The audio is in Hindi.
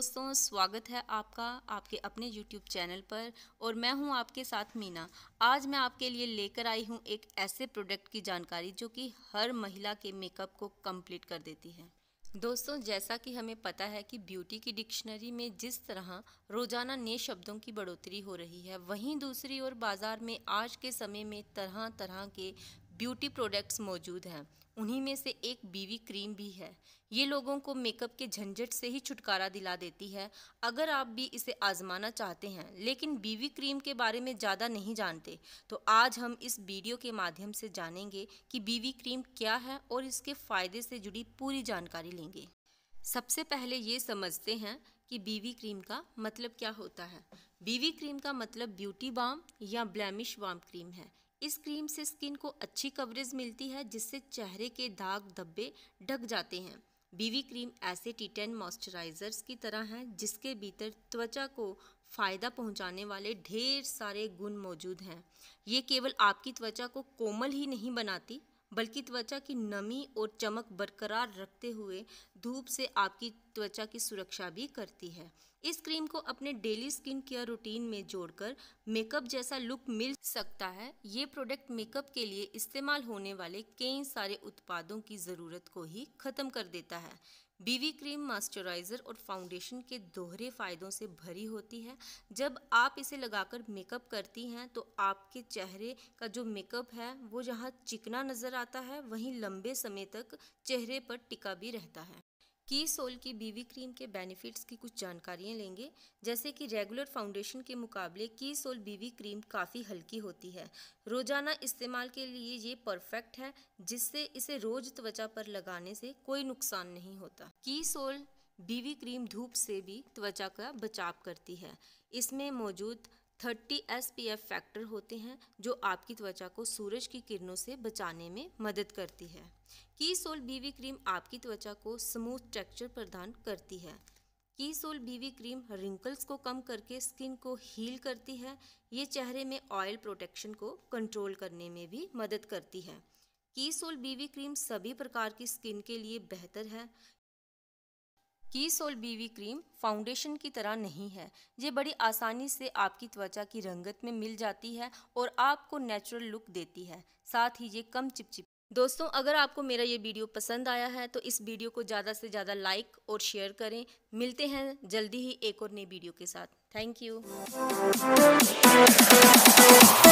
दोस्तों स्वागत है आपका आपके अपने YouTube चैनल पर और मैं हूं आपके साथ मीना आज मैं आपके लिए लेकर आई हूं एक ऐसे प्रोडक्ट की जानकारी जो कि हर महिला के मेकअप को कंप्लीट कर देती है दोस्तों जैसा कि हमें पता है कि ब्यूटी की डिक्शनरी में जिस तरह रोज़ाना नए शब्दों की बढ़ोतरी हो रही है वहीं दूसरी ओर बाज़ार में आज के समय में तरह तरह के ब्यूटी प्रोडक्ट्स मौजूद हैं उन्हीं में से एक बीवी क्रीम भी है ये लोगों को मेकअप के झंझट से ही छुटकारा दिला देती है अगर आप भी इसे आजमाना चाहते हैं लेकिन बीवी क्रीम के बारे में ज़्यादा नहीं जानते तो आज हम इस वीडियो के माध्यम से जानेंगे कि बीवी क्रीम क्या है और इसके फ़ायदे से जुड़ी पूरी जानकारी लेंगे सबसे पहले ये समझते हैं कि बीवी क्रीम का मतलब क्या होता है बीवी क्रीम का मतलब ब्यूटी बाम या ब्लैमिश बाम क्रीम है इस क्रीम से स्किन को अच्छी कवरेज मिलती है जिससे चेहरे के दाग धब्बे ढक जाते हैं बीवी क्रीम ऐसे टीटेन मॉइस्चराइज़र्स की तरह हैं जिसके भीतर त्वचा को फ़ायदा पहुंचाने वाले ढेर सारे गुण मौजूद हैं ये केवल आपकी त्वचा को कोमल ही नहीं बनाती बल्कि त्वचा की नमी और चमक बरकरार रखते हुए धूप से आपकी त्वचा की सुरक्षा भी करती है इस क्रीम को अपने डेली स्किन केयर रूटीन में जोड़कर मेकअप जैसा लुक मिल सकता है ये प्रोडक्ट मेकअप के लिए इस्तेमाल होने वाले कई सारे उत्पादों की ज़रूरत को ही ख़त्म कर देता है बीवी क्रीम मॉइस्चराइज़र और फाउंडेशन के दोहरे फ़ायदों से भरी होती है जब आप इसे लगाकर मेकअप करती हैं तो आपके चेहरे का जो मेकअप है वो जहाँ चिकना नज़र आता है वहीं लंबे समय तक चेहरे पर टिका भी रहता है की सोल की बीवी क्रीम के बेनिफिट्स की कुछ जानकारियाँ लेंगे जैसे कि रेगुलर फाउंडेशन के मुकाबले की सोल बीवी क्रीम काफ़ी हल्की होती है रोज़ाना इस्तेमाल के लिए ये परफेक्ट है जिससे इसे रोज़ त्वचा पर लगाने से कोई नुकसान नहीं होता की सोल बीवी क्रीम धूप से भी त्वचा का बचाव करती है इसमें मौजूद थर्टी एस फैक्टर होते हैं जो आपकी त्वचा को सूरज की किरणों से बचाने में मदद करती है की सोल बीवी क्रीम आपकी त्वचा को स्मूथ टेक्सचर प्रदान करती है की सोल बीवी क्रीम रिंकल्स को कम करके स्किन को हील करती है ये चेहरे में ऑयल प्रोटेक्शन को कंट्रोल करने में भी मदद करती है की सोल बीवी क्रीम सभी प्रकार की स्किन के लिए बेहतर है की सोल बीवी क्रीम फाउंडेशन की तरह नहीं है ये बड़ी आसानी से आपकी त्वचा की रंगत में मिल जाती है और आपको नेचुरल लुक देती है साथ ही ये कम चिपचिप दोस्तों अगर आपको मेरा ये वीडियो पसंद आया है तो इस वीडियो को ज़्यादा से ज़्यादा लाइक और शेयर करें मिलते हैं जल्दी ही एक और नई वीडियो के साथ थैंक यू